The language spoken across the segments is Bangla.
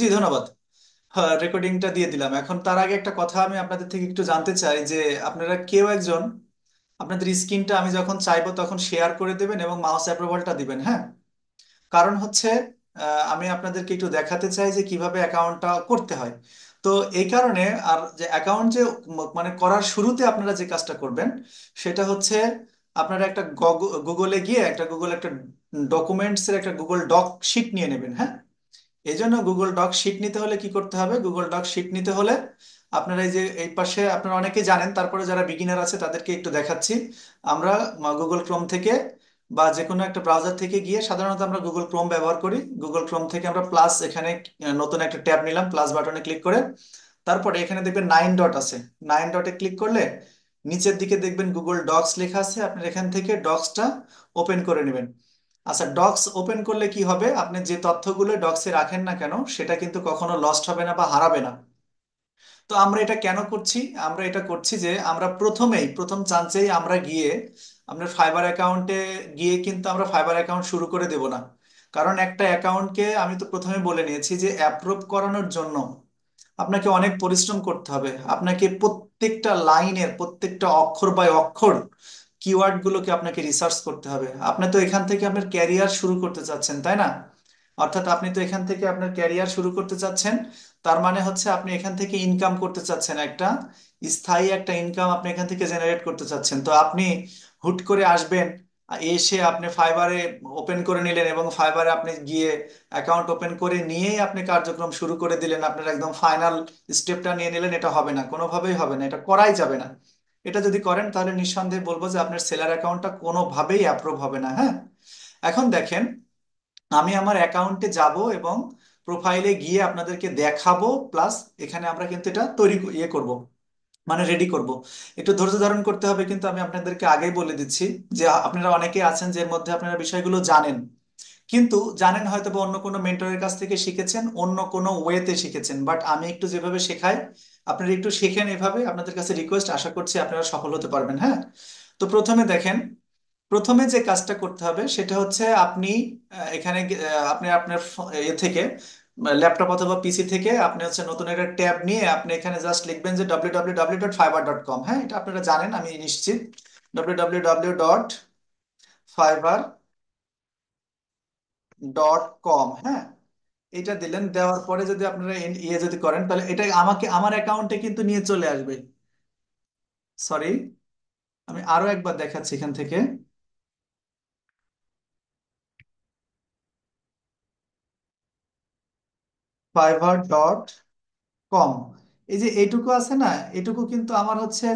জি ধন্যবাদ রেকর্ডিংটা হ্যাঁ, দিয়ে দিলাম এখন তার আগে একটা কথা আমি আপনাদের থেকে একটু জানতে চাই যে আপনারা কেউ একজন আপনাদের স্ক্রিনটা আমি যখন চাইবো তখন শেয়ার করে দেবেন এবং মাউস অ্যাপ্রুভালটা দিবেন হ্যাঁ কারণ হচ্ছে আমি আপনাদেরকে একটু দেখাতে চাই যে কিভাবে অ্যাকাউন্টটা করতে হয় তো এই কারণে আর যে অ্যাকাউন্ট যে মানে করার শুরুতে আপনারা যে কাজটা করবেন সেটা হচ্ছে আপনারা একটা গুগলে গিয়ে একটা গুগল একটা ডকুমেন্টসের একটা গুগল ডক শিট নিয়ে নেবেন হ্যাঁ এই জন্য গুগল ডক শিট নিতে হলে কি করতে হবে গুগল ডক শিট নিতে হলে আপনারা এই যে এই পাশে আপনারা অনেকে জানেন তারপরে যারা বিগিনার আছে তাদেরকে একটু দেখাচ্ছি আমরা গুগল ক্রোম থেকে বা যে কোনো একটা ব্রাউজার থেকে গিয়ে সাধারণত আমরা গুগল ক্রোম ব্যবহার করি গুগল ক্রোম থেকে আমরা প্লাস এখানে নতুন একটা ট্যাব নিলাম প্লাস বাটনে ক্লিক করে তারপরে এখানে দেখবেন নাইন ডট আছে নাইন ডটে ক্লিক করলে নিচের দিকে দেখবেন গুগল ডক্স লেখা আছে আপনার এখান থেকে ডক্সটা ওপেন করে নেবেন আচ্ছা ডক্স ওপেন করলে কি হবে আপনি যে তথ্যগুলো ডক্সে রাখেন না কেন সেটা কিন্তু কখনো লস্ট হবে না বা হারাবে না তো আমরা এটা কেন করছি আমরা এটা করছি যে আমরা প্রথমেই প্রথম চান্সেই আমরা গিয়ে আমরা ফাইবার অ্যাকাউন্টে গিয়ে কিন্তু আমরা ফাইবার অ্যাকাউন্ট শুরু করে দেব না কারণ একটা অ্যাকাউন্টকে আমি তো প্রথমে বলে নিয়েছি যে অ্যাপ্রুভ করানোর জন্য আপনাকে অনেক পরিশ্রম করতে হবে আপনাকে প্রত্যেকটা লাইনের প্রত্যেকটা অক্ষর বাই অক্ষর কিওয়ার্ড গুলোকে আপনাকে রিসার্চ করতে হবে আপনি তো এখান থেকে আপনার ক্যারিয়ার শুরু করতে চাচ্ছেন তাই না অর্থাৎ আপনি তো এখান থেকে আপনার ক্যারিয়ার শুরু করতে চাচ্ছেন তার মানে হচ্ছে আপনি এখান থেকে ইনকাম করতে চাচ্ছেন একটা স্থায়ী একটা ইনকাম আপনি এখান থেকে জেনারেট করতে চাচ্ছেন তো আপনি হুট করে আসবেন এসে আপনি ফাইবারে ওপেন করে নিলেন এবং ফাইবারে আপনি গিয়ে অ্যাকাউন্ট ওপেন করে নিয়েই আপনি কার্যক্রম শুরু করে দিলেন আপনার একদম ফাইনাল স্টেপটা নিয়ে নিলেন এটা হবে না কোনোভাবেই হবে না এটা করাই যাবে না এটা যদি করেন তাহলে নিঃসন্দেহে বলবো যে আপনার সেলার অ্যাকাউন্টটা কোনোভাবেই অ্যাপ্রুভ হবে না হ্যাঁ এখন দেখেন আমি আমার অ্যাকাউন্টে যাব এবং প্রোফাইলে গিয়ে আপনাদেরকে দেখাবো প্লাস এখানে আমরা কিন্তু এটা তৈরি ইয়ে করব মানে রেডি করব একটু ধৈর্য ধারণ করতে হবে কিন্তু আমি আপনাদেরকে আগেই বলে দিচ্ছি যে আপনারা অনেকে আছেন যে মধ্যে আপনারা বিষয়গুলো জানেন কিন্তু জানেন হয়তো বা অন্য কোনো মেন্টরের কাছ থেকে শিখেছেন অন্য কোনো ওয়েতে শিখেছেন বাট আমি একটু যেভাবে শেখাই আপনারা একটু শেখেন এভাবে আপনাদের কাছে রিকোয়েস্ট আশা করছি আপনারা সফল হতে পারবেন হ্যাঁ তো প্রথমে দেখেন প্রথমে যে কাজটা করতে হবে সেটা হচ্ছে আপনি এখানে আপনি আপনার এ ইয়ে থেকে ল্যাপটপ অথবা পিসি থেকে আপনি হচ্ছে নতুন একটা ট্যাব নিয়ে আপনি এখানে জাস্ট লিখবেন যে W W W dot Fiverr dot com হ্যাঁ এটা আপনারা জানেন আমি নিশ্চিত W W W dot Fiverr dot com হ্যাঁ এটা দিলেন দেওয়ার পরে যদি আপনারা ইয়ে যদি করেন তাহলে এটা আমাকে আমার অ্যাকাউন্টে কিন্তু নিয়ে চলে আসবে সরি আমি আরো একবার দেখাচ্ছি এখান থেকে ফাইভার ডট কম এই যে এইটুকু আছে না এটুকু কিন্তু আমার হচ্ছে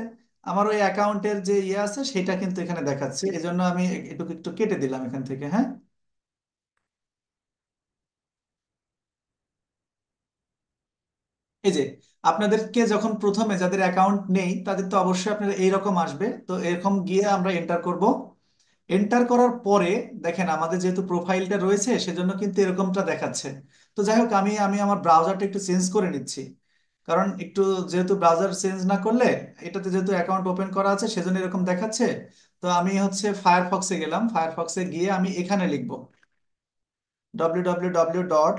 আমার ওই অ্যাকাউন্টের যে ইয়ে আছে সেটা কিন্তু এখানে দেখাচ্ছে এই জন্য আমি এটুকু একটু কেটে দিলাম এখান থেকে হ্যাঁ এই যে আপনাদেরকে যখন প্রথমে যাদের অ্যাকাউন্ট নেই তাদের তো অবশ্যই আপনারা এইরকম আসবে তো এরকম গিয়ে আমরা এন্টার করব এন্টার করার পরে দেখেন আমাদের যেহেতু প্রোফাইলটা রয়েছে সেজন্য কিন্তু এরকমটা দেখাচ্ছে তো যাই হোক আমি আমি আমার ব্রাউজারটা একটু চেঞ্জ করে নিচ্ছি কারণ একটু যেহেতু ব্রাউজার চেঞ্জ না করলে এটাতে যেহেতু অ্যাকাউন্ট ওপেন করা আছে সেজন্য এরকম দেখাচ্ছে তো আমি হচ্ছে ফায়ারফক্সে গেলাম ফায়ারফক্সে গিয়ে আমি এখানে লিখব ডব্লিউ ডব্লিউ ডব্লিউ ডট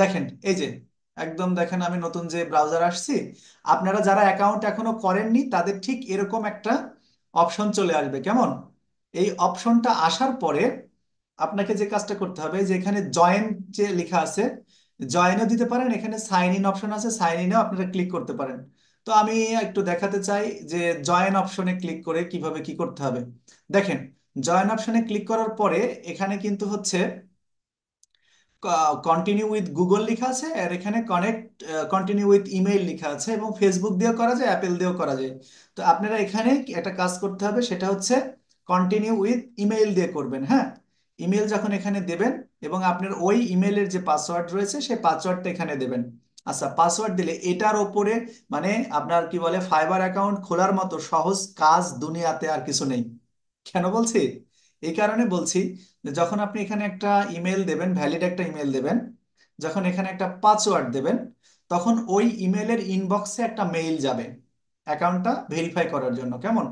দেখেন এই যে একদম দেখেন আমি নতুন যে ব্রাউজার আসছি আপনারা যারা অ্যাকাউন্ট এখনো করেননি তাদের ঠিক এরকম একটা অপশন চলে আসবে কেমন এই অপশনটা আসার পরে আপনাকে যে কাজটা করতে হবে যে এখানে জয়েন যে লেখা আছে জয়েনও দিতে পারেন এখানে সাইন ইন অপশন আছে সাইন ইনেও আপনারা ক্লিক করতে পারেন তো আমি একটু দেখাতে চাই যে জয়েন অপশনে ক্লিক করে কিভাবে কি করতে হবে দেখেন জয়েন অপশনে ক্লিক করার পরে এখানে কিন্তু হচ্ছে কন্টিনিউ উইথ গুগল লেখা আছে আর এখানে কানেক্ট কন্টিনিউ উইথ ইমেইল লেখা আছে এবং ফেসবুক দিয়েও করা যায় অ্যাপেল দিয়েও করা যায় তো আপনারা এখানে একটা কাজ করতে হবে সেটা হচ্ছে কন্টিনিউ উইথ ইমেইল দিয়ে করবেন হ্যাঁ ইমেল যখন এখানে দেবেন এবং আপনার ওই ইমেলের যে পাসওয়ার্ড রয়েছে সেই পাসওয়ার্ডটা এখানে দেবেন আচ্ছা পাসওয়ার্ড দিলে এটার ওপরে মানে আপনার কি বলে ফাইবার অ্যাকাউন্ট খোলার মতো সহজ কাজ দুনিয়াতে আর কিছু নেই কেন বলছি এই কারণে বলছি যখন আপনি এখানে একটা ইমেল দেবেন ভ্যালিড একটা ইমেল দেবেন যখন এখানে একটা পাসওয়ার্ড দেবেন তখন ওই ইমেলের ইনবক্সে একটা মেইল যাবে অ্যাকাউন্টটা ভেরিফাই করার জন্য কেমন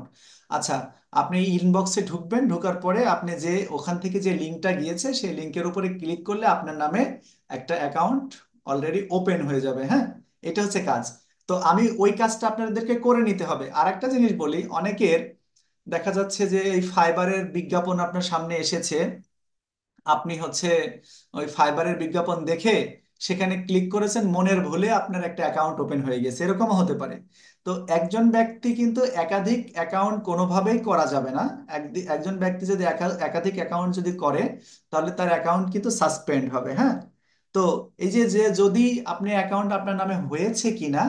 আচ্ছা আপনি ইনবক্সে ঢুকবেন ঢোকার পরে আপনি যে ওখান থেকে যে লিঙ্কটা গিয়েছে সেই লিঙ্কের উপরে ক্লিক করলে আপনার নামে একটা অ্যাকাউন্ট অলরেডি ওপেন হয়ে যাবে হ্যাঁ এটা হচ্ছে কাজ তো আমি ওই কাজটা আপনাদেরকে করে নিতে হবে আর একটা জিনিস বলি অনেকের দেখা যাচ্ছে যে এই ফাইবারের বিজ্ঞাপন আপনার সামনে এসেছে আপনি হচ্ছে ওই ফাইবারের বিজ্ঞাপন দেখে সেখানে ক্লিক করেছেন মনের ভুলে আপনার একটা অ্যাকাউন্ট ওপেন হয়ে গেছে এরকমও হতে পারে তো একজন ব্যক্তি কিন্তু একাধিক অ্যাকাউন্ট কোনোভাবেই করা যাবে না একজন ব্যক্তি যদি একাধিক অ্যাকাউন্ট যদি করে তাহলে তার অ্যাকাউন্ট কিন্তু সাসপেন্ড হবে হ্যাঁ তো এই যে যে যদি আপনি অ্যাকাউন্ট আপনার নামে হয়েছে কিনা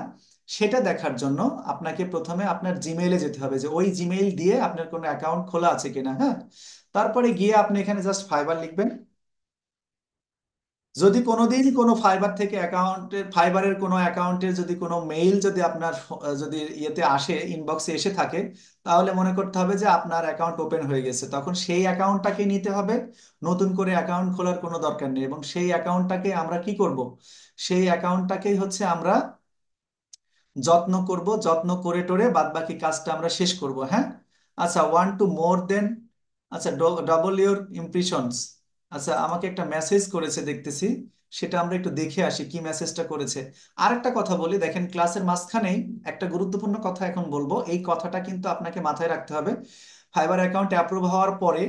সেটা দেখার জন্য আপনাকে প্রথমে আপনার জিমেইলে যেতে হবে যে ওই জিমেইল দিয়ে আপনার কোনো অ্যাকাউন্ট খোলা আছে কিনা হ্যাঁ তারপরে গিয়ে আপনি এখানে জাস্ট ফাইবার লিখবেন যদি কোনোদিন কোনো ফাইবার থেকে অ্যাকাউন্টের ফাইবারের কোনো অ্যাকাউন্টের যদি কোনো মেইল যদি আপনার যদি ইয়েতে আসে ইনবক্সে এসে থাকে তাহলে মনে করতে হবে যে আপনার অ্যাকাউন্ট ওপেন হয়ে গেছে তখন সেই অ্যাকাউন্টটাকে নিতে হবে নতুন করে অ্যাকাউন্ট খোলার কোনো দরকার নেই এবং সেই অ্যাকাউন্টটাকে আমরা কি করব সেই অ্যাকাউন্টটাকেই হচ্ছে আমরা যত্ন করব যত্ন করে টোরে বাদ বাকি কাজটা আমরা শেষ করব হ্যাঁ আচ্ছা ওয়ান টু মোর দেন আচ্ছা ডবল ইউর ইমপ্রেশনস আচ্ছা আমাকে একটা মেসেজ করেছে দেখতেছি সেটা আমরা একটু দেখে আসি কি মেসেজটা করেছে আর একটা কথা বলি দেখেন ক্লাসের মাঝখানেই একটা গুরুত্বপূর্ণ কথা এখন বলবো এই কথাটা কিন্তু আপনাকে মাথায় রাখতে হবে ফাইবার অ্যাকাউন্ট অ্যাপ্রুভ হওয়ার পরে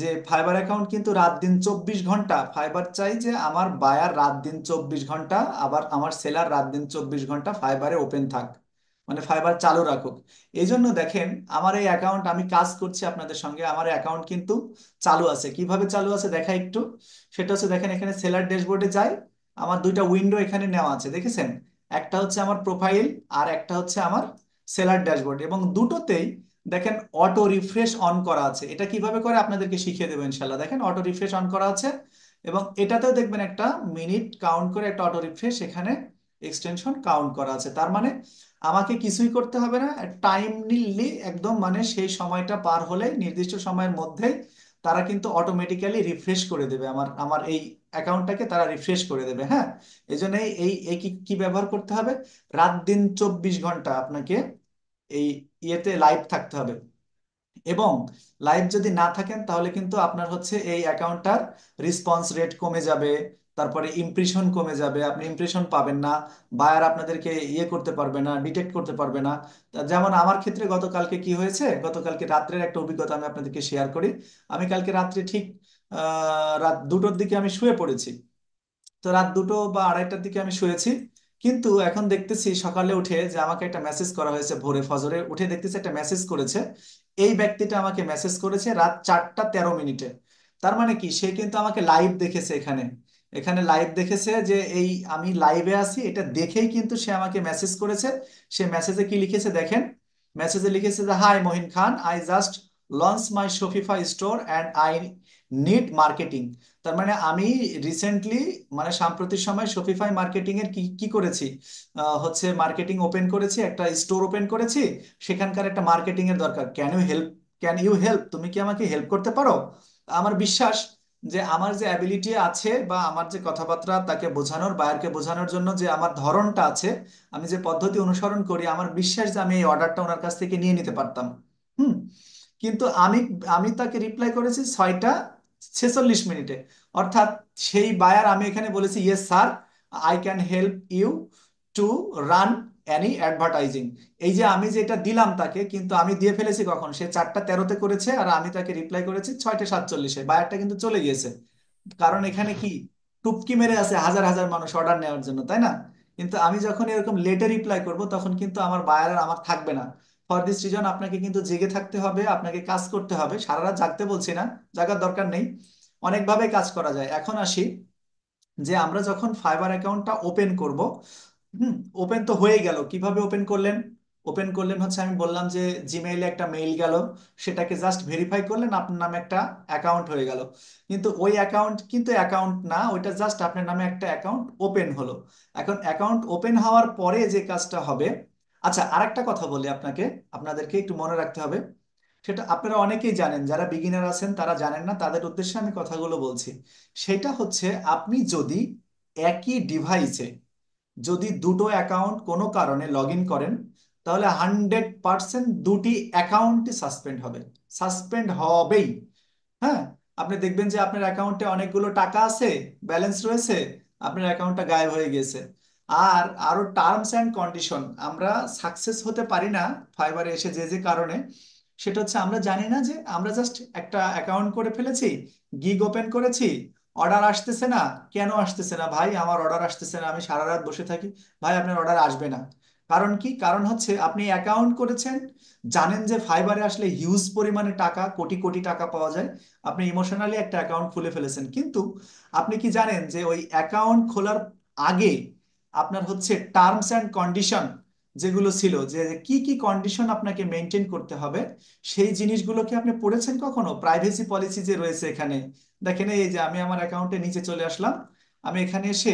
যে ফাইবার অ্যাকাউন্ট কিন্তু রাত দিন চব্বিশ ঘন্টা ফাইবার চাই যে আমার বায়ার রাত দিন চব্বিশ ঘন্টা আবার আমার সেলার রাত দিন চব্বিশ ঘন্টা ফাইবারে ওপেন থাক মানে ফাইবার চালু রাখুক এই জন্য দেখেন আমার এই অ্যাকাউন্ট আমি কাজ করছি আপনাদের সঙ্গে আমার অ্যাকাউন্ট কিন্তু চালু আছে কিভাবে চালু আছে দেখা একটু সেটা হচ্ছে দেখেন এখানে সেলার ড্যাশবোর্ডে যাই আমার দুইটা উইন্ডো এখানে নেওয়া আছে দেখেছেন একটা হচ্ছে আমার প্রোফাইল আর একটা হচ্ছে আমার সেলার ড্যাশবোর্ড এবং দুটোতেই দেখেন অটো রিফ্রেশ অন করা আছে এটা কিভাবে করে আপনাদেরকে শিখিয়ে দেবো ইনশাল্লাহ দেখেন অটো রিফ্রেশ অন করা আছে এবং এটাতেও দেখবেন একটা মিনিট কাউন্ট করে একটা অটো রিফ্রেশ এখানে এক্সটেনশন কাউন্ট করা আছে তার মানে আমাকে কিছুই করতে হবে না টাইমলি একদম মানে সেই সময়টা পার হলে নির্দিষ্ট সময়ের মধ্যেই তারা কিন্তু অটোমেটিক্যালি রিফ্রেশ করে দেবে আমার আমার এই অ্যাকাউন্টটাকে তারা রিফ্রেশ করে দেবে হ্যাঁ এই এই এই কি ব্যবহার করতে হবে রাত দিন চব্বিশ ঘন্টা আপনাকে এই ইয়েতে লাইভ থাকতে হবে এবং লাইভ যদি না থাকেন তাহলে কিন্তু আপনার হচ্ছে এই অ্যাকাউন্টটার রেসপন্স রেট কমে যাবে তারপরে ইমপ্রেশন কমে যাবে আপনি ইমপ্রেশন পাবেন না বায়ার আপনাদেরকে ইয়ে করতে পারবে না ডিটেক্ট করতে পারবে না যেমন আমার ক্ষেত্রে গতকালকে কি হয়েছে গতকালকে রাত্রের একটা অভিজ্ঞতা আমি আপনাদেরকে শেয়ার করি আমি কালকে রাত্রে ঠিক রাত দুটোর দিকে আমি শুয়ে পড়েছি তো রাত দুটো বা আড়াইটার দিকে আমি শুয়েছি কিন্তু এখন দেখতেছি সকালে উঠে যে আমাকে একটা মেসেজ করা হয়েছে ভোরে ফজরে উঠে দেখতেছি একটা মেসেজ করেছে এই ব্যক্তিটা আমাকে মেসেজ করেছে রাত চারটা তেরো মিনিটে তার মানে কি সে কিন্তু আমাকে লাইভ দেখেছে এখানে এখানে লাইভ দেখেছে যে এই আমি লাইভে আছি এটা দেখেই কিন্তু সে আমাকে মেসেজ করেছে সে মেসেজে কি লিখেছে দেখেন মেসেজে লিখেছে যে hi Mohin Khan I just launch my Shopify store and I need marketing তার মানে আমি রিসেন্টলি মানে সাম্প্রতিক সময় শপিফাই মার্কেটিং এর কি কি করেছি হচ্ছে মার্কেটিং ওপেন করেছি একটা স্টোর ওপেন করেছি সেখানকার একটা মার্কেটিং এর দরকার can you help can you help তুমি কি আমাকে হেল্প করতে পারো আমার বিশ্বাস যে আমার যে অ্যাবিলিটি আছে বা আমার যে কথাবার্তা তাকে বোঝানোর বায়ারকে বোঝানোর জন্য যে আমার ধরনটা আছে আমি যে পদ্ধতি অনুসরণ করি আমার বিশ্বাস যে আমি এই অর্ডারটা ওনার কাছ থেকে নিয়ে নিতে পারতাম হুম কিন্তু আমি আমি তাকে রিপ্লাই করেছি ছয়টা ছেচল্লিশ মিনিটে অর্থাৎ সেই বায়ার আমি এখানে বলেছি yes sir I can help you to run any advertising এই যে আমি যেটা দিলাম তাকে কিন্তু আমি দিয়ে ফেলেছি কখন সে চারটা তেরোতে করেছে আর আমি তাকে রিপ্লাই করেছি ছয়টা সাতচল্লিশে বায়ারটা কিন্তু চলে গিয়েছে কারণ এখানে কি টুপকি মেরে আছে হাজার হাজার মানুষ অর্ডার নেওয়ার জন্য তাই না কিন্তু আমি যখন এরকম লেটে রিপ্লাই করব তখন কিন্তু আমার বায়ার আমার থাকবে না ফর দিস রিজন আপনাকে কিন্তু জেগে থাকতে হবে আপনাকে কাজ করতে হবে সারা রাত জাগতে বলছি না জাগার দরকার নেই অনেকভাবে কাজ করা যায় এখন আসি যে আমরা যখন ফাইবার অ্যাকাউন্টটা ওপেন করব হুম ওপেন তো হয়ে গেল কিভাবে ওপেন করলেন ওপেন করলেন হচ্ছে আমি বললাম যে জিমেইলে একটা মেইল গেল সেটাকে জাস্ট ভেরিফাই করলেন আপনার নামে একটা অ্যাকাউন্ট হয়ে গেল কিন্তু ওই অ্যাকাউন্ট কিন্তু অ্যাকাউন্ট না ওইটা জাস্ট আপনার নামে একটা অ্যাকাউন্ট ওপেন হলো এখন অ্যাকাউন্ট ওপেন হওয়ার পরে যে কাজটা হবে আচ্ছা আরেকটা কথা বলি আপনাকে আপনাদেরকে একটু মনে রাখতে হবে সেটা আপনারা অনেকেই জানেন যারা বিগিনার আছেন তারা জানেন না তাদের উদ্দেশ্যে আমি কথাগুলো বলছি সেটা হচ্ছে আপনি যদি একই ডিভাইসে যদি দুটো অ্যাকাউন্ট কোনো কারণে লগ করেন তাহলে হান্ড্রেড পার্সেন্ট দুটি অ্যাকাউন্টই সাসপেন্ড হবে সাসপেন্ড হবেই হ্যাঁ আপনি দেখবেন যে আপনার অ্যাকাউন্টে অনেকগুলো টাকা আছে ব্যালেন্স রয়েছে আপনার অ্যাকাউন্টটা গায়েব হয়ে গেছে আর আরো টার্মস অ্যান্ড কন্ডিশন আমরা সাকসেস হতে পারি না ফাইবারে এসে যে যে কারণে সেটা হচ্ছে আমরা জানি না যে আমরা জাস্ট একটা অ্যাকাউন্ট করে ফেলেছি গিগ ওপেন করেছি অর্ডার আসতেছে না কেন আসতেছে না ভাই আমার অর্ডার আসতেছে না আমি সারা রাত বসে থাকি ভাই আপনার অর্ডার আসবে না কারণ কি কারণ হচ্ছে আপনি অ্যাকাউন্ট করেছেন জানেন যে ফাইবারে আসলে হিউজ পরিমাণে টাকা কোটি কোটি টাকা পাওয়া যায় আপনি ইমোশনালি একটা অ্যাকাউন্ট খুলে ফেলেছেন কিন্তু আপনি কি জানেন যে ওই অ্যাকাউন্ট খোলার আগে আপনার হচ্ছে টার্মস অ্যান্ড কন্ডিশন যেগুলো ছিল যে কি কি কন্ডিশন আপনাকে মেনটেন করতে হবে সেই জিনিসগুলোকে আপনি পড়েছেন কখনো প্রাইভেসি পলিসি যে রয়েছে এখানে দেখেন এই যে আমি আমার অ্যাকাউন্টে নিচে চলে আসলাম আমি এখানে এসে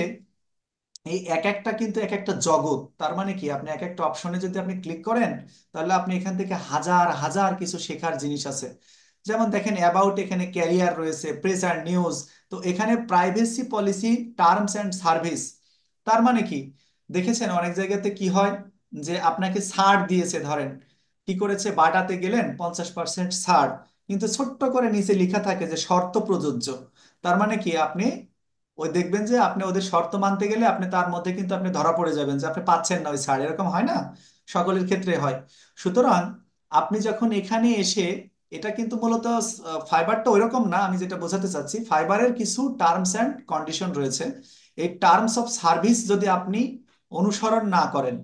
এই এক একটা কিন্তু এক একটা জগৎ তার মানে কি আপনি এক একটা অপশনে যদি আপনি ক্লিক করেন তাহলে আপনি এখান থেকে হাজার হাজার কিছু শেখার জিনিস আছে যেমন দেখেন অ্যাবাউট এখানে ক্যারিয়ার রয়েছে প্রেস নিউজ তো এখানে privacy policy terms and service তার মানে কি দেখেছেন অনেক জায়গাতে কি হয় যে আপনাকে ছাড় দিয়েছে ধরেন কি করেছে বাটাতে গেলেন পঞ্চাশ পার্সেন্ট ছাড় কিন্তু ছোট্ট করে নিচে লেখা থাকে যে শর্ত প্রযোজ্য তার মানে কি আপনি ওই দেখবেন যে আপনি ওদের শর্ত মানতে গেলে আপনি তার মধ্যে কিন্তু আপনি ধরা পড়ে যাবেন যে আপনি পাচ্ছেন না ওই ছাড় এরকম হয় না সকলের ক্ষেত্রে হয় সুতরাং আপনি যখন এখানে এসে এটা কিন্তু মূলত ফাইবারটা ওইরকম না আমি যেটা বোঝাতে চাচ্ছি ফাইবারের কিছু টার্মস অ্যান্ড কন্ডিশন রয়েছে এই টার্মস অফ সার্ভিস যদি আপনি অনুসরণ না করেন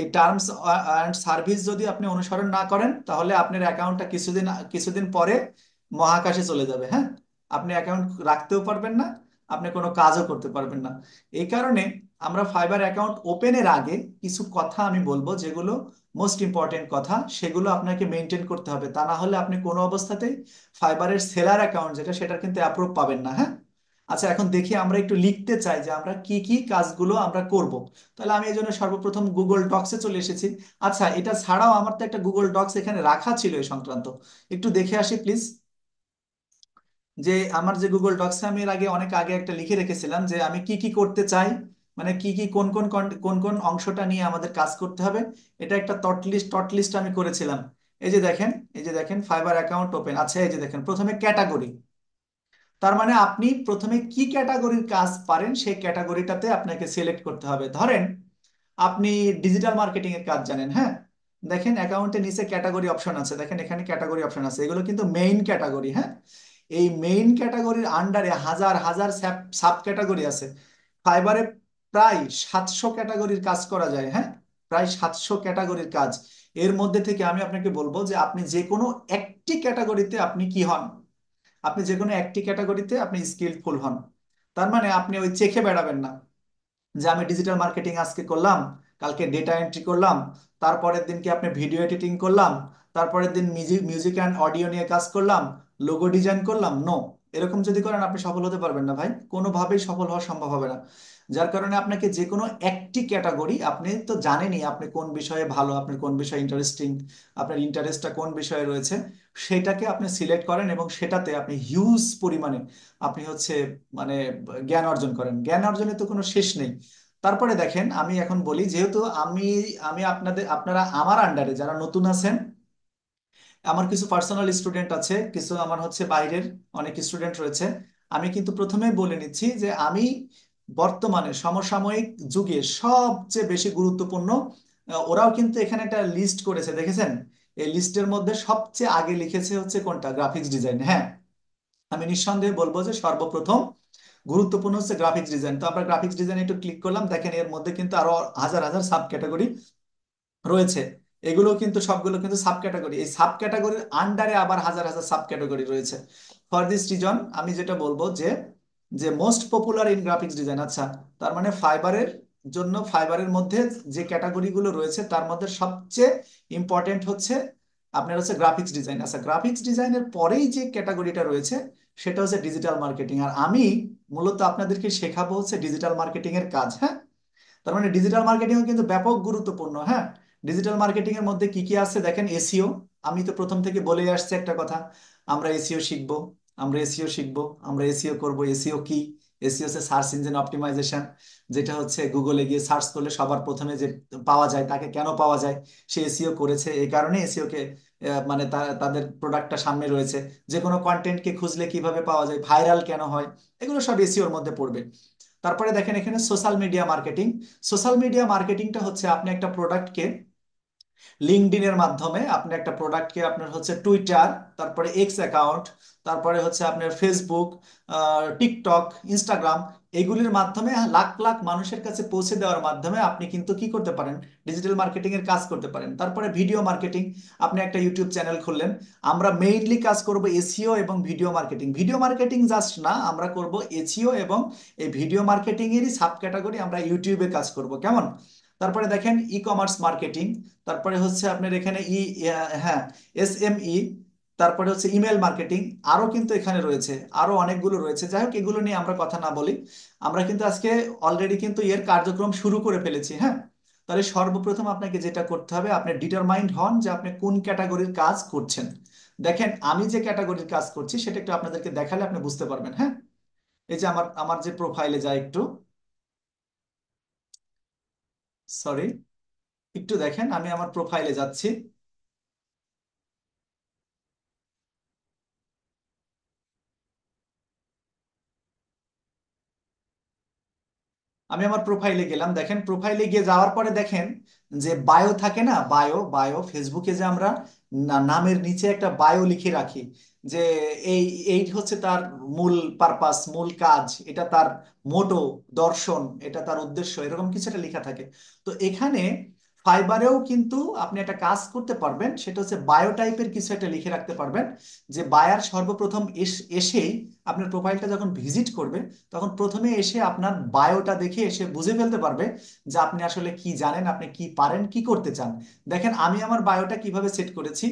এই টার্মস অ্যান্ড সার্ভিস যদি আপনি অনুসরণ না করেন তাহলে আপনার অ্যাকাউন্টটা কিছুদিন কিছুদিন পরে মহাকাশে চলে যাবে হ্যাঁ আপনি অ্যাকাউন্ট রাখতেও পারবেন না আপনি কোনো কাজও করতে পারবেন না এই কারণে আমরা ফাইবার অ্যাকাউন্ট ওপেনের আগে কিছু কথা আমি বলবো যেগুলো মোস্ট ইম্পর্টেন্ট কথা সেগুলো আপনাকে মেনটেন করতে হবে তা না হলে আপনি কোনো অবস্থাতেই ফাইবারের সেলার অ্যাকাউন্ট যেটা সেটা কিন্তু অ্যাপ্রুভ পাবেন না হ্যাঁ আচ্ছা এখন দেখি আমরা একটু লিখতে চাই যে আমরা কি কি কাজগুলো আমরা করব তাহলে আমি এই জন্য সর্বপ্রথম গুগল ডক্সে চলে এসেছি আচ্ছা এটা ছাড়াও আমার তো একটা গুগল ডক্স এখানে রাখা ছিল এই সংক্রান্ত একটু দেখে আসি প্লিজ যে আমার যে গুগল ডক্সে আমি এর আগে অনেক আগে একটা লিখে রেখেছিলাম যে আমি কি কি করতে চাই মানে কি কি কোন কোন কোন কোন অংশটা নিয়ে আমাদের কাজ করতে হবে এটা একটা টট লিস্ট টট লিস্ট আমি করেছিলাম এই যে দেখেন এই যে দেখেন ফাইবার অ্যাকাউন্ট ওপেন আচ্ছা এই যে দেখেন প্রথমে ক্যাটাগরি তার মানে আপনি প্রথমে কি ক্যাটাগরির কাজ পারেন সেই ক্যাটাগরিটাতে আপনাকে সিলেক্ট করতে হবে ধরেন আপনি ডিজিটাল মার্কেটিং এর কাজ জানেন হ্যাঁ দেখেন অ্যাকাউন্টের নিচে ক্যাটাগরি অপশন আছে দেখেন এখানে ক্যাটাগরি অপশন আছে এগুলো কিন্তু মেইন ক্যাটাগরি হ্যাঁ এই মেইন ক্যাটাগরির আন্ডারে হাজার হাজার সাব ক্যাটাগরি আছে ফাইবারে প্রায় সাতশো ক্যাটাগরির কাজ করা যায় হ্যাঁ প্রায় সাতশো ক্যাটাগরির কাজ এর মধ্যে থেকে আমি আপনাকে বলবো যে আপনি যে কোনো একটি ক্যাটাগরিতে আপনি কি হন আপনি যে কোনো একটি ক্যাটাগরিতে আপনি স্কিলফুল হন তার মানে আপনি ওই চেখে বেড়াবেন না যে আমি ডিজিটাল মার্কেটিং আজকে করলাম কালকে ডেটা এন্ট্রি করলাম তারপরের দিনকে আপনি ভিডিও এডিটিং করলাম তারপরের দিন মিউজিক মিউজিক অ্যান্ড অডিও নিয়ে কাজ করলাম লোগো ডিজাইন করলাম নো এরকম যদি করেন আপনি সফল হতে পারবেন না ভাই কোনোভাবেই সফল হওয়া সম্ভব হবে না যার কারণে আপনাকে যে কোনো একটি ক্যাটাগরি আপনি তো জানেনই আপনি কোন বিষয়ে ভালো আপনার কোন বিষয়ে ইন্টারেস্টিং আপনার ইন্টারেস্টটা কোন বিষয়ে রয়েছে সেটাকে আপনি সিলেক্ট করেন এবং সেটাতে আপনি হিউজ পরিমাণে আপনি হচ্ছে মানে জ্ঞান অর্জন করেন জ্ঞান অর্জনে তো কোনো শেষ নেই তারপরে দেখেন আমি এখন বলি যেহেতু আমি আমি আপনাদের আপনারা আমার আন্ডারে যারা নতুন আছেন আমার কিছু পার্সোনাল স্টুডেন্ট আছে কিছু আমার হচ্ছে বাইরের অনেক স্টুডেন্ট রয়েছে আমি কিন্তু প্রথমে বলে নিচ্ছি যে আমি বর্তমানে সমসাময়িক যুগে সবচেয়ে বেশি গুরুত্বপূর্ণ ওরাও কিন্তু এখানে একটা লিস্ট করেছে দেখেছেন এই লিস্টের মধ্যে সবচেয়ে আগে লিখেছে হচ্ছে কোনটা গ্রাফিক্স ডিজাইন হ্যাঁ আমি নিঃসন্দেহে বলবো যে সর্বপ্রথম গুরুত্বপূর্ণ হচ্ছে গ্রাফিক্স ডিজাইন তো আমরা গ্রাফিক্স ডিজাইন একটু ক্লিক করলাম দেখেন এর মধ্যে কিন্তু আরো হাজার হাজার সাব ক্যাটাগরি রয়েছে এগুলো কিন্তু সবগুলো কিন্তু সাব ক্যাটাগরি এই সাব ক্যাটাগরির আন্ডারে আবার হাজার হাজার সাব ক্যাটাগরি রয়েছে ফর দিস রিজন আমি যেটা বলবো যে যে most popular in graphics design আচ্ছা তার মানে ফাইবারের জন্য ফাইবারের মধ্যে যে ক্যাটাগরিগুলো রয়েছে তার মধ্যে সবচেয়ে ইম্পর্টেন্ট হচ্ছে আপনার হচ্ছে গ্রাফিক্স ডিজাইন আচ্ছা গ্রাফিক্স ডিজাইনের পরেই যে ক্যাটাগরিটা রয়েছে সেটা হচ্ছে ডিজিটাল মার্কেটিং আর আমি মূলত আপনাদেরকে শেখাবো হচ্ছে ডিজিটাল মার্কেটিং এর কাজ হ্যাঁ তার মানে ডিজিটাল মার্কেটিংও কিন্তু ব্যাপক গুরুত্বপূর্ণ হ্যাঁ ডিজিটাল মার্কেটিং এর মধ্যে কি কি আছে দেখেন এসিও e আমি তো প্রথম থেকে বলেই আসছে একটা কথা আমরা এসিও e শিখবো আমরা এসিও e শিখব আমরা এসিও e করব এসিও e কি এসিও সে সার্চ ইঞ্জিন অপটিমাইজেশন যেটা হচ্ছে গুগলে গিয়ে সার্চ করলে সবার প্রথমে যে পাওয়া যায় তাকে কেন পাওয়া যায় সে এসিও করেছে এই কারণে এসিওকে মানে তাদের প্রোডাক্টটা সামনে রয়েছে যে কোনো কন্টেন্টকে খুঁজলে কিভাবে পাওয়া যায় ভাইরাল কেন হয় এগুলো সব এসিওর মধ্যে পড়বে তারপরে দেখেন এখানে social media marketing social media মার্কেটিংটা হচ্ছে আপনি একটা প্রোডাক্টকে লিঙ্কডিনের মাধ্যমে আপনি একটা প্রোডাক্টকে আপনার হচ্ছে টুইটার তারপরে এক্স অ্যাকাউন্ট তারপরে হচ্ছে আপনার ফেসবুক টিকটক ইনস্টাগ্রাম এগুলির মাধ্যমে লাখ লাখ মানুষের কাছে পৌঁছে দেওয়ার মাধ্যমে আপনি কিন্তু কি করতে পারেন ডিজিটাল মার্কেটিংয়ের কাজ করতে পারেন তারপরে ভিডিও মার্কেটিং আপনি একটা ইউটিউব চ্যানেল খুললেন আমরা মেইনলি কাজ করব এসিও এবং video marketing video marketing just না আমরা করব এসিও এবং এই ভিডিও মার্কেটিংয়েরই সাব ক্যাটাগরি আমরা ইউটিউবে কাজ করব কেমন তারপরে দেখেন ই কমার্স মার্কেটিং তারপরে হচ্ছে আপনার এখানে ই e, হ্যাঁ এস এম ই তারপরে হচ্ছে ইমেল মার্কেটিং আরও কিন্তু এখানে রয়েছে আরও অনেকগুলো রয়েছে যাই হোক এগুলো নিয়ে আমরা কথা না বলি আমরা কিন্তু আজকে অলরেডি কিন্তু এর কার্যক্রম শুরু করে ফেলেছি হ্যাঁ তাহলে সর্বপ্রথম আপনাকে যেটা করতে হবে আপনি ডিটারমাইন্ড হন যে আপনি কোন ক্যাটাগরির কাজ করছেন দেখেন আমি যে ক্যাটাগরির কাজ করছি সেটা একটু আপনাদেরকে দেখালে আপনি বুঝতে পারবেন হ্যাঁ এই যে আমার আমার যে প্রোফাইলে যায় একটু সরি একটু দেখেন আমি আমার প্রোফাইলে যাচ্ছি আমি আমার প্রোফাইলে গেলাম দেখেন প্রোফাইলে গিয়ে যাওয়ার পরে দেখেন যে বায়ো থাকে না বায়ো বায়ো ফেসবুকে যে আমরা নামের নিচে একটা বায়ো লিখে রাখি যে এই এই হচ্ছে তার মূল পারপাস মূল কাজ এটা তার মোটো দর্শন এটা তার উদ্দেশ্য এরকম কিছু একটা লেখা থাকে তো এখানে ফাইবারেও কিন্তু আপনি একটা কাজ করতে পারবেন সেটা হচ্ছে বায়োটাইপের কিছু একটা লিখে রাখতে পারবেন যে বায়ার সর্বপ্রথম এসেই আপনার প্রোফাইলটা যখন ভিজিট করবে তখন প্রথমে এসে আপনার বায়োটা দেখে এসে বুঝে ফেলতে পারবে যে আপনি আসলে কি জানেন আপনি কি পারেন কি করতে চান দেখেন আমি আমার বায়োটা কিভাবে সেট করেছি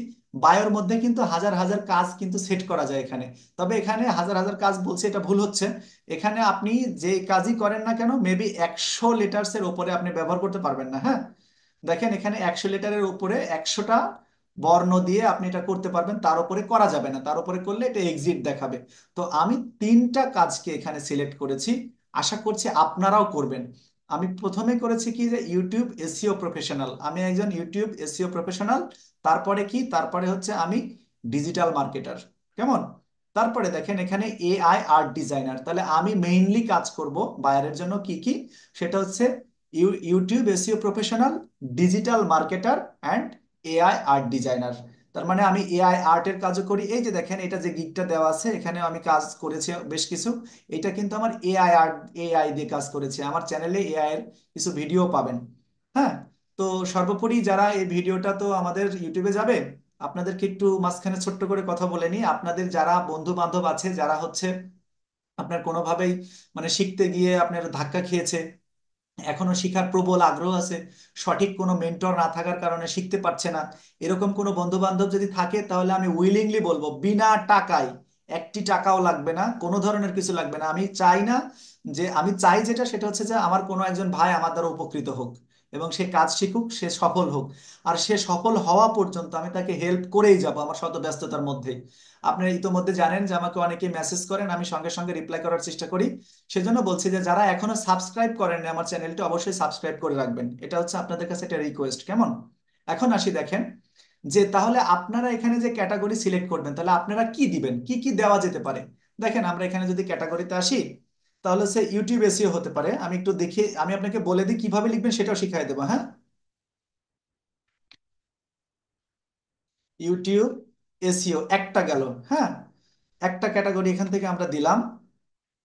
বায়োর মধ্যে কিন্তু হাজার হাজার কাজ কিন্তু সেট করা যায় এখানে তবে এখানে হাজার হাজার কাজ বলছে এটা ভুল হচ্ছে এখানে আপনি যে কাজই করেন না কেন মেবি একশো লিটার্সের ওপরে আপনি ব্যবহার করতে পারবেন না হ্যাঁ দেখেন এখানে একশো লিটারের উপরে একশোটা বর্ণ দিয়ে আপনি এটা করতে পারবেন তার উপরে করা যাবে না তার উপরে করলে এটা এক্সিট দেখাবে তো আমি তিনটা কাজকে এখানে সিলেক্ট করেছি আশা করছি আপনারাও করবেন আমি প্রথমে করেছি কি যে ইউটিউব এসিও প্রফেশনাল আমি একজন ইউটিউব এসিও প্রফেশনাল তারপরে কি তারপরে হচ্ছে আমি ডিজিটাল মার্কেটার কেমন তারপরে দেখেন এখানে এআই আর্ট ডিজাইনার তাহলে আমি মেইনলি কাজ করব বায়ারের জন্য কি কি সেটা হচ্ছে YouTube SEO professional digital marketer and AI art designer তার মানে আমি এআই আর্টের কাজও করি এই যে দেখেন এটা যে গিকটা দেওয়া আছে এখানেও আমি কাজ করেছি বেশ কিছু এটা কিন্তু আমার এআই আর্ট এআই দিয়ে কাজ করেছে আমার চ্যানেলে এআই এর কিছু ভিডিও পাবেন হ্যাঁ তো সর্বোপরি যারা এই ভিডিওটা তো আমাদের ইউটিউবে যাবে আপনাদেরকে একটু মাঝখানে ছোট্ট করে কথা বলে নিই আপনাদের যারা বন্ধু বান্ধব আছে যারা হচ্ছে আপনার কোনোভাবেই মানে শিখতে গিয়ে আপনার ধাক্কা খেয়েছে এখনো শিখার প্রবল আগ্রহ আছে সঠিক কোনো মেন্টর না থাকার কারণে শিখতে পারছে না এরকম কোনো বন্ধু বান্ধব যদি থাকে তাহলে আমি উইলিংলি বলবো বিনা টাকায় একটি টাকাও লাগবে না কোনো ধরনের কিছু লাগবে না আমি চাই না যে আমি চাই যেটা সেটা হচ্ছে যে আমার কোনো একজন ভাই আমার দ্বারা উপকৃত হোক এবং সে কাজ শিখুক সে সফল হোক আর সে সফল হওয়া পর্যন্ত আমি তাকে হেল্প করেই যাব আমার শত ব্যস্ততার মধ্যে আপনারা ইতোমধ্যে জানেন যে আমাকে অনেকে মেসেজ করেন আমি সঙ্গে সঙ্গে রিপ্লাই করার চেষ্টা করি সেজন্য বলছি যে যারা এখনো সাবস্ক্রাইব করেন আমার চ্যানেলটি অবশ্যই সাবস্ক্রাইব করে রাখবেন এটা হচ্ছে আপনাদের কাছে একটা রিকোয়েস্ট কেমন এখন আসি দেখেন যে তাহলে আপনারা এখানে যে ক্যাটাগরি সিলেক্ট করবেন তাহলে আপনারা কি দিবেন কি কি দেওয়া যেতে পারে দেখেন আমরা এখানে যদি ক্যাটাগরিতে আসি তাহলে সে ইউটিউব এসিও হতে পারে আমি একটু দেখি আমি আপনাকে বলে দিই কিভাবে লিখবেন সেটাও শিখাই দেবো হ্যাঁ ইউটিউব এসিও একটা গেল হ্যাঁ একটা ক্যাটাগরি এখান থেকে আমরা দিলাম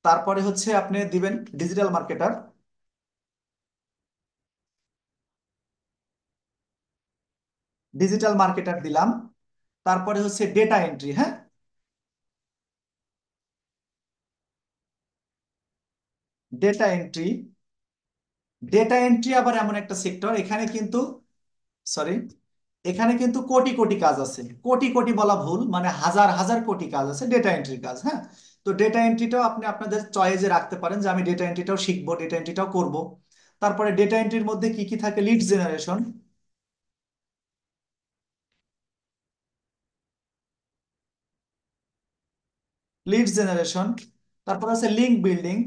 তারপরে হচ্ছে আপনি দিবেন ডিজিটাল মার্কেটার ডিজিটাল মার্কেটার দিলাম তারপরে হচ্ছে ডেটা এন্ট্রি হ্যাঁ ডেটা এন্ট্রি ডেটা এন্ট্রি আবার এমন একটা সেক্টর এখানে কিন্তু সরি এখানে কিন্তু কোটি কোটি কাজ আছে কোটি কোটি বলা ভুল মানে হাজার হাজার কোটি কাজ আছে ডেটা এন্ট্রির কাজ হ্যাঁ তো ডেটা এন্ট্রিটাও আপনি আপনাদের চয়েজে রাখতে পারেন যে আমি ডেটা এন্ট্রিটাও শিখবো ডেটা এন্ট্রিটাও করব তারপরে ডেটা এন্ট্রির মধ্যে কি কি থাকে লিড জেনারেশন লিড জেনারেশন তারপর আছে লিঙ্ক বিল্ডিং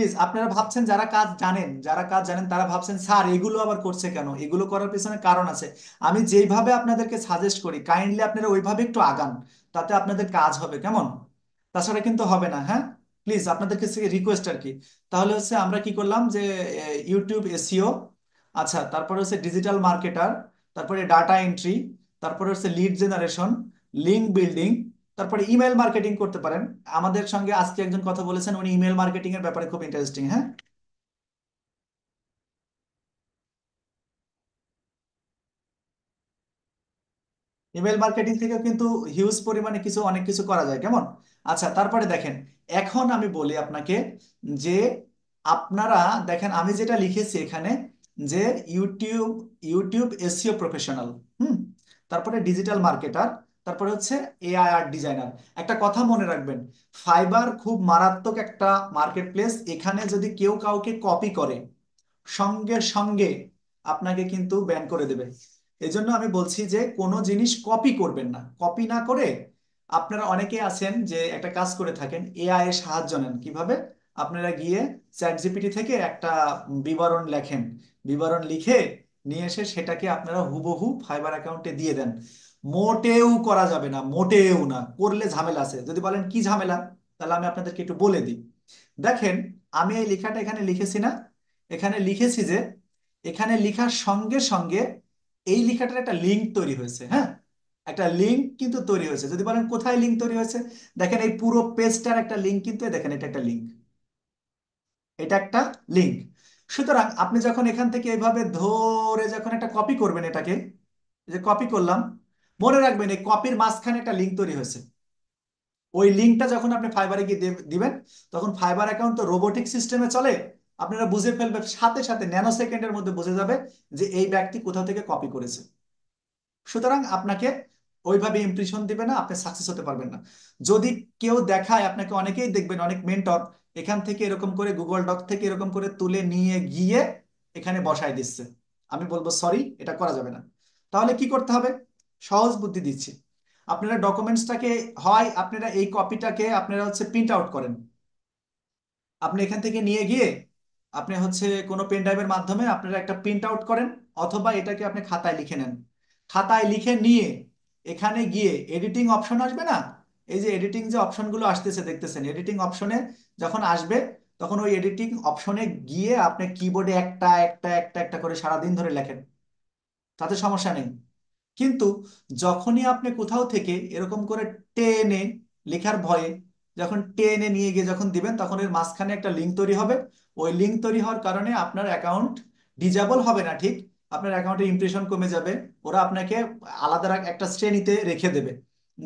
প্লিজ আপনারা ভাবছেন যারা কাজ জানেন যারা কাজ জানেন তারা ভাবছেন স্যার এগুলো আবার করছে কেন এগুলো করার পিছনে কারণ আছে আমি যেইভাবে আপনাদেরকে সাজেস্ট করি কাইন্ডলি আপনারা ওইভাবে একটু আগান তাতে আপনাদের কাজ হবে কেমন তাছাড়া কিন্তু হবে না হ্যাঁ প্লিজ আপনাদেরকে রিকোয়েস্ট আর কি তাহলে হচ্ছে আমরা কি করলাম যে ইউটিউব এসিও e আচ্ছা তারপরে হচ্ছে ডিজিটাল মার্কেটার তারপরে ডাটা এন্ট্রি তারপরে হচ্ছে লিড জেনারেশন লিঙ্ক বিল্ডিং তারপরে ইমেল মার্কেটিং করতে পারেন আমাদের সঙ্গে আজকে একজন কথা বলেছেন উনি ইমেল মার্কেটিং এর ব্যাপারে খুব ইন্টারেস্টিং হ্যাঁ ইমেল মার্কেটিং থেকে কিন্তু হিউজ পরিমাণে কিছু অনেক কিছু করা যায় কেমন আচ্ছা তারপরে দেখেন এখন আমি বলি আপনাকে যে আপনারা দেখেন আমি যেটা লিখেছি এখানে যে ইউটিউব ইউটিউব এসিও প্রফেশনাল হুম তারপরে ডিজিটাল মার্কেটার তারপরে হচ্ছে এআই আর্ট ডিজাইনার একটা কথা মনে রাখবেন ফাইবার খুব মারাত্মক একটা মার্কেট প্লেস এখানে যদি কেউ কাউকে কপি করে সঙ্গে সঙ্গে আপনাকে কিন্তু ব্যান করে দেবে এজন্য আমি বলছি যে কোনো জিনিস কপি করবেন না কপি না করে আপনারা অনেকে আছেন যে একটা কাজ করে থাকেন এআই এর সাহায্য নেন কিভাবে আপনারা গিয়ে চ্যাট জিপিটি থেকে একটা বিবরণ লেখেন বিবরণ লিখে নিয়ে এসে সেটাকে আপনারা হুবহু ফাইবার অ্যাকাউন্টে দিয়ে দেন মোটেও করা যাবে না মোটেও না করলে ঝামেলা আছে যদি বলেন কি ঝামেলা তাহলে আমি আপনাদেরকে একটু বলে দিই দেখেন আমি এই লেখাটা এখানে লিখেছি না এখানে লিখেছি যে এখানে লিখার সঙ্গে সঙ্গে এই লেখাটার একটা লিঙ্ক তৈরি হয়েছে হ্যাঁ একটা লিঙ্ক কিন্তু তৈরি হয়েছে যদি বলেন কোথায় লিঙ্ক তৈরি হয়েছে দেখেন এই পুরো পেজটার একটা লিঙ্ক কিন্তু দেখেন এটা একটা লিঙ্ক এটা একটা লিঙ্ক সুতরাং আপনি যখন এখান থেকে এইভাবে ধরে যখন একটা কপি করবেন এটাকে যে কপি করলাম মনে রাখবেন এই কপির মাঝখানে একটা লিঙ্ক তৈরি হয়েছে ওই লিঙ্কটা যখন আপনি ফাইবারে গিয়ে দিবেন তখন ফাইবার অ্যাকাউন্ট তো রোবোটিক সিস্টেমে চলে আপনারা বুঝে ফেলবেন সাথে সাথে ন্যানো সেকেন্ডের মধ্যে বুঝে যাবে যে এই ব্যক্তি কোথা থেকে কপি করেছে সুতরাং আপনাকে ওইভাবে ইম্প্রেশন দিবে না আপনি সাকসেস হতে পারবেন না যদি কেউ দেখায় আপনাকে অনেকেই দেখবেন অনেক মেন্টর এখান থেকে এরকম করে গুগল ডক থেকে এরকম করে তুলে নিয়ে গিয়ে এখানে বসায় দিচ্ছে আমি বলবো সরি এটা করা যাবে না তাহলে কি করতে হবে সহজ বুদ্ধি দিচ্ছি আপনারা ডকুমেন্টসটাকে হয় আপনারা এই কপিটাকে আপনারা হচ্ছে প্রিন্ট আউট করেন আপনি এখান থেকে নিয়ে গিয়ে আপনি হচ্ছে কোনো পেন ড্রাইভের মাধ্যমে আপনারা একটা প্রিন্ট আউট করেন অথবা এটাকে আপনি খাতায় লিখে নেন খাতায় লিখে নিয়ে এখানে গিয়ে এডিটিং অপশন আসবে না এই যে এডিটিং যে অপশনগুলো আসতেছে দেখতেছেন এডিটিং অপশনে যখন আসবে তখন ওই এডিটিং অপশনে গিয়ে আপনি কিবোর্ডে একটা একটা একটা একটা করে সারাদিন ধরে লেখেন তাতে সমস্যা নেই কিন্তু যখনই আপনি কোথাও থেকে এরকম করে টেনে লেখার ভয়ে যখন টেনে নিয়ে গিয়ে যখন দিবেন তখন এর মাঝখানে একটা লিঙ্ক তৈরি হবে ওই লিঙ্ক তৈরি হওয়ার কারণে আপনার অ্যাকাউন্ট ডিজাবল হবে না ঠিক আপনার অ্যাকাউন্টে ইমপ্রেশন কমে যাবে ওরা আপনাকে আলাদা একটা শ্রেণীতে রেখে দেবে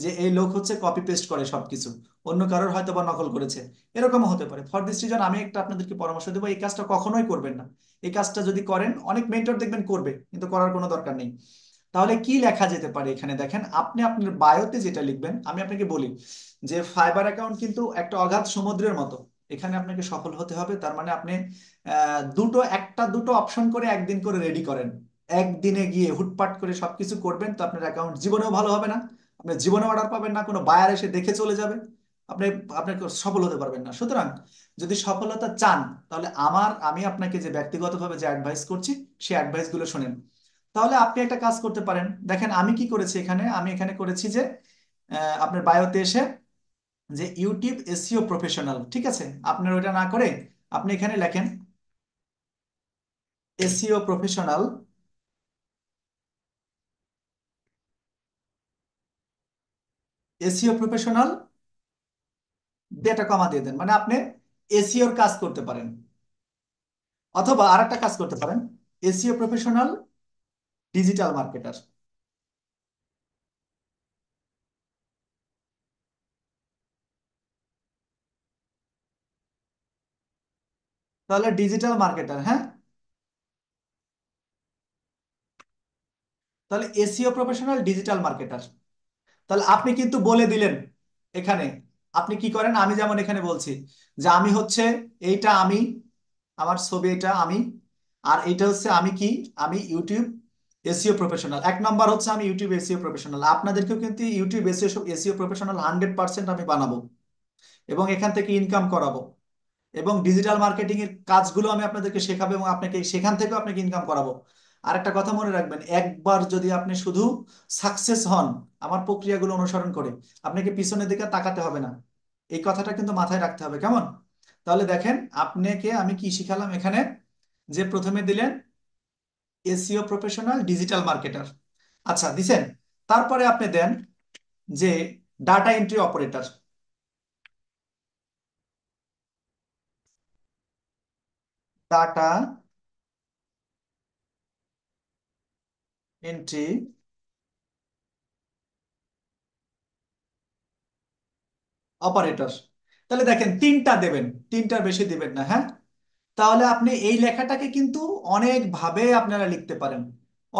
যে এই লোক হচ্ছে কপি পেস্ট করে সবকিছু অন্য কারোর হয়তো বা নকল করেছে এরকমও হতে পারে ফর দিস রিজন আমি একটা আপনাদেরকে পরামর্শ দেবো এই কাজটা কখনোই করবেন না এই কাজটা যদি করেন অনেক মেন্টর দেখবেন করবে কিন্তু করার কোনো দরকার নেই তাহলে কি লেখা যেতে পারে এখানে দেখেন আপনি আপনার বায়োতে যেটা লিখবেন আমি আপনাকে বলি যে ফাইবার অ্যাকাউন্ট কিন্তু একটা অগাধ সমুদ্রের মতো এখানে আপনাকে সফল হতে হবে তার মানে আপনি দুটো একটা দুটো অপশন করে একদিন করে রেডি করেন একদিনে গিয়ে হুটপাট করে সবকিছু করবেন তো আপনার অ্যাকাউন্ট জীবনেও ভালো হবে না আপনি জীবনে অর্ডার পাবেন না কোনো বায়ার এসে দেখে চলে যাবে আপনি আপনার সফল হতে পারবেন না সুতরাং যদি সফলতা চান তাহলে আমার আমি আপনাকে যে ব্যক্তিগতভাবে যে অ্যাডভাইস করছি সেই অ্যাডভাইসগুলো শোনেন তাহলে আপনি একটা কাজ করতে পারেন দেখেন আমি কি করেছি এখানে আমি এখানে করেছি যে আপনার বায়োতে এসে যে ইউটিউব এসিও প্রফেশনাল ঠিক আছে আপনার ওইটা না করে আপনি এখানে লেখেন SEO professional SEO professional data comma দিয়ে দেন মানে আপনি এসিওর কাজ করতে পারেন অথবা আর একটা কাজ করতে পারেন এসিও প্রফেশনাল ডিজিটাল মার্কেটার তাহলে ডিজিটাল মার্কেটার হ্যাঁ তাহলে এসিও প্রফেশনাল ডিজিটাল মার্কেটার তাহলে আপনি কিন্তু বলে দিলেন এখানে আপনি কি করেন আমি যেমন এখানে বলছি যে আমি হচ্ছে এইটা আমি আমার ছবি এটা আমি আর এটা হচ্ছে আমি কি আমি ইউটিউব এসিও প্রফেশনাল e এক নম্বর হচ্ছে আমি ইউটিউব এসিও প্রফেশনাল আপনাদেরকেও কিন্তু YouTube SEO SEO professional hundred percent আমি বানাবো এবং এখান থেকে ইনকাম করাবো এবং ডিজিটাল মার্কেটিং এর কাজগুলো আমি আপনাদেরকে শেখাবো এবং আপনাকে সেখান থেকেও আপনাকে ইনকাম করাবো আর একটা কথা মনে রাখবেন একবার যদি আপনি শুধু সাকসেস হন আমার প্রক্রিয়াগুলো অনুসরণ করে আপনাকে পিছনের দিকে তাকাতে হবে না এই কথাটা কিন্তু মাথায় রাখতে হবে কেমন তাহলে দেখেন আপনাকে আমি কি শিখালাম এখানে যে প্রথমে দিলেন এসিও প্রফেশনাল ডিজিটাল মার্কেটার আচ্ছা দিছেন তারপরে আপনি দেন যে data entry operator data entry operator তাহলে দেখেন তিনটা দেবেন তিনটার বেশি দিবেন না হ্যাঁ তাহলে আপনি এই লেখাটাকে কিন্তু অনেকভাবে আপনারা লিখতে পারেন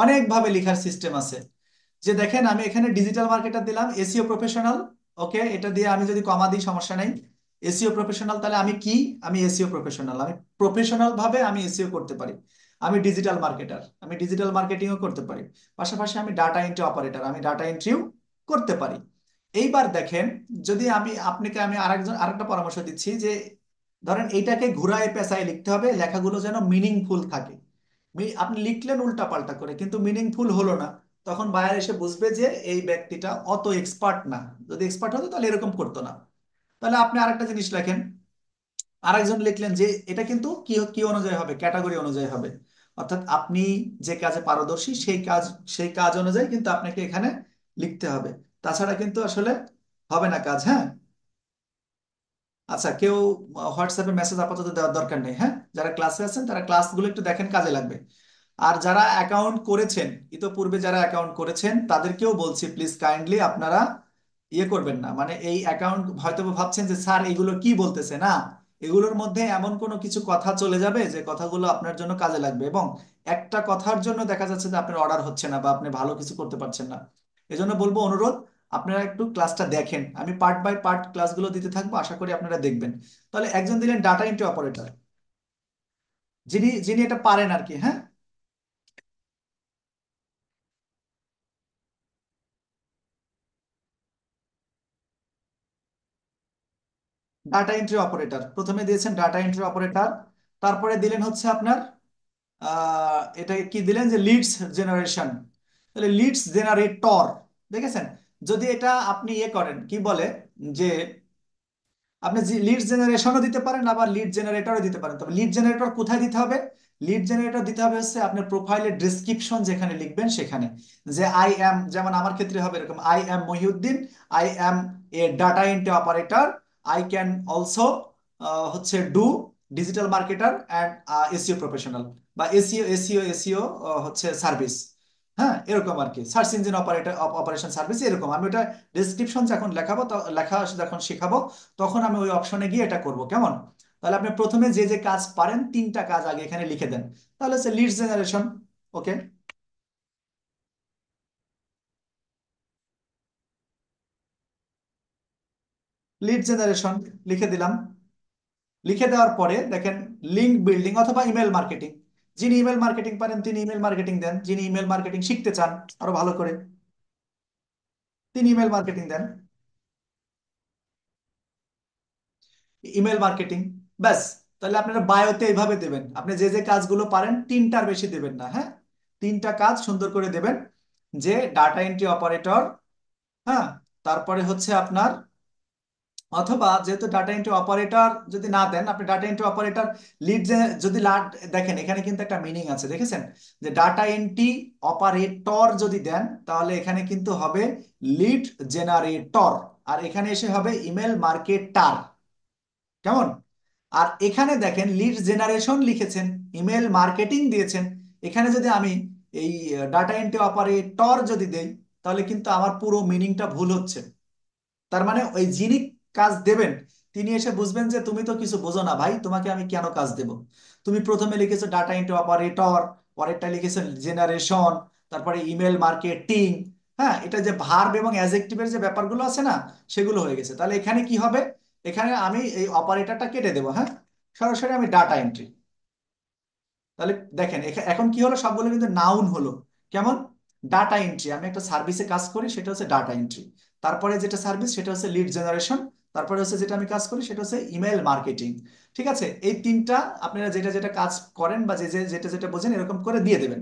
অনেকভাবে লেখার সিস্টেম আছে যে দেখেন আমি এখানে ডিজিটাল মার্কেটার দিলাম এসিও প্রফেশনাল ওকে এটা দিয়ে আমি যদি কমা দিই সমস্যা নেই এসিও প্রফেশনাল তাহলে আমি কি আমি এসিও প্রফেশনাল আমি প্রফেশনাল ভাবে আমি এসিও করতে পারি আমি ডিজিটাল মার্কেটার আমি ডিজিটাল মার্কেটিংও করতে পারি পাশাপাশি আমি ডাটা এন্ট্রি অপারেটর আমি ডাটা এন্ট্রিও করতে পারি এইবার দেখেন যদি আমি আপনাকে আমি আরেকজন আরেকটা পরামর্শ দিচ্ছি যে ধরেন এইটাকে ঘুরায় পেঁচায় লিখতে হবে লেখাগুলো যেন মিনিংফুল থাকে আপনি লিখলেন উল্টা পাল্টা করে কিন্তু মিনিংফুল হলো না তখন বায়ার এসে বুঝবে যে এই ব্যক্তিটা অত এক্সপার্ট না যদি এক্সপার্ট হতো তাহলে এরকম করতো না তাহলে আপনি আরেকটা জিনিস লেখেন আরেকজন লিখলেন যে এটা কিন্তু কি কি অনুযায়ী হবে ক্যাটাগরি অনুযায়ী হবে অর্থাৎ আপনি যে কাজে পারদর্শী সেই কাজ সেই কাজ অনুযায়ী কিন্তু আপনাকে এখানে লিখতে হবে তাছাড়া কিন্তু আসলে হবে না কাজ হ্যাঁ আচ্ছা কেউ হোয়াটসঅ্যাপে মেসেজ আপাতত দেওয়ার দরকার নেই হ্যাঁ যারা ক্লাসে আছেন তারা ক্লাসগুলো একটু দেখেন কাজে লাগবে আর যারা অ্যাকাউন্ট করেছেন ইতোপূর্বে যারা অ্যাকাউন্ট করেছেন তাদেরকেও বলছি প্লিজ কাইন্ডলি আপনারা ইয়ে করবেন না মানে এই অ্যাকাউন্ট হয়তো ভাবছেন যে স্যার এগুলো কি বলতেছে না এগুলোর মধ্যে এমন কোনো কিছু কথা চলে যাবে যে কথাগুলো আপনার জন্য কাজে লাগবে এবং একটা কথার জন্য দেখা যাচ্ছে যে আপনার অর্ডার হচ্ছে না বা আপনি ভালো কিছু করতে পারছেন না এজন্য বলবো অনুরোধ আপনারা একটু ক্লাসটা দেখেন আমি পার্ট বাই পার্ট ক্লাসগুলো দিতে থাকবো আশা করি আপনারা দেখবেন তাহলে একজন দিলেন ডাটা এন্ট্রি অপারেটর যিনি যিনি এটা পারেন আর কি হ্যাঁ ডাটা এন্ট্রি অপারেটর প্রথমে দিয়েছেন ডাটা এন্ট্রি অপারেটর তারপরে দিলেন হচ্ছে আপনার এটা কি দিলেন যে লিডস জেনারেশন তাহলে লিডস জেনারেটর দেখেছেন যদি এটা আপনি ইয়ে করেন কি বলে যে আপনি লিড জেনারেশনও দিতে পারেন আবার লিড জেনারেটরও দিতে পারেন তবে লিড জেনারেটর কোথায় দিতে হবে লিড জেনারেটর দিতে হবে হচ্ছে আপনার প্রোফাইলের ডিসক্রিপশন যেখানে লিখবেন সেখানে যে আই এম যেমন আমার ক্ষেত্রে হবে এরকম I am Mohiuddin I am a data entry operator I can also হচ্ছে do digital marketer and SEO professional বা এসিও এসিও এসিও হচ্ছে সার্ভিস হ্যাঁ এরকম আর কি search engine operator operation service এরকম আমি ওটা ডিসক্রিপশন যখন লেখাবো লেখা যখন শেখাবো তখন আমি ওই অপশনে গিয়ে এটা করব কেমন তাহলে আপনি প্রথমে যে যে কাজ পারেন তিনটা কাজ আগে এখানে লিখে দেন তাহলে হচ্ছে lead generation okay lead generation লিখে দিলাম লিখে দেওয়ার পরে দেখেন লিঙ্ক বিল্ডিং অথবা ইমেল মার্কেটিং যিনি ইমেল মার্কেটিং পারেন তিনি ইমেল মার্কেটিং দেন যিনি ইমেল মার্কেটিং শিখতে চান আরো ভালো করে তিনি ইমেল মার্কেটিং দেন ইমেল মার্কেটিং ব্যাস তাহলে আপনারা বায়োতে এইভাবে দেবেন আপনি যে যে কাজগুলো পারেন তিনটার বেশি দেবেন না হ্যাঁ তিনটা কাজ সুন্দর করে দেবেন যে ডাটা এন্ট্রি অপারেটর হ্যাঁ তারপরে হচ্ছে আপনার অথবা যেহেতু ডাটা এন্ট্রি অপারেটর যদি না দেন আপনি ডাটা এন্ট্রি অপারেটর লিড যদি লাড দেখেন এখানে কিন্তু একটা মিনিং আছে দেখেছেন যে ডাটা এন্ট্রি অপারেটর যদি দেন তাহলে এখানে কিন্তু হবে লিড জেনারেটর আর এখানে এসে হবে ইমেল মার্কেটার কেমন আর এখানে দেখেন লিড জেনারেশন লিখেছেন ইমেল মার্কেটিং দিয়েছেন এখানে যদি আমি এই ডাটা এন্ট্রি অপারেটর যদি দেই তাহলে কিন্তু আমার পুরো মিনিংটা ভুল হচ্ছে তার মানে ওই যিনি কাজ দেবেন তিনি এসে বুঝবেন যে তুমি তো কিছু বোঝো না ভাই তোমাকে আমি কেন কাজ দেব তুমি প্রথমে লিখেছো ডাটা এন্ট্রি অপারেটর পরেরটা লিখেছো জেনারেশন তারপরে ইমেল মার্কেটিং হ্যাঁ এটা যে ভার্ব এবং অ্যাজেক্টিভের যে ব্যাপারগুলো আছে না সেগুলো হয়ে গেছে তাহলে এখানে কি হবে এখানে আমি এই অপারেটরটা কেটে দেবো হ্যাঁ সরাসরি আমি ডাটা এন্ট্রি তাহলে দেখেন এখন কি হলো সবগুলো কিন্তু নাউন হলো কেমন ডাটা এন্ট্রি আমি একটা সার্ভিসে কাজ করি সেটা হচ্ছে ডাটা এন্ট্রি তারপরে যেটা সার্ভিস সেটা হচ্ছে লিড জেনারেশন তারপরে হচ্ছে যেটা আমি কাজ করি সেটা হচ্ছে ইমেল মার্কেটিং ঠিক আছে এই তিনটা আপনারা যেটা যেটা কাজ করেন বা যে যেটা যেটা বোঝেন এরকম করে দিয়ে দেবেন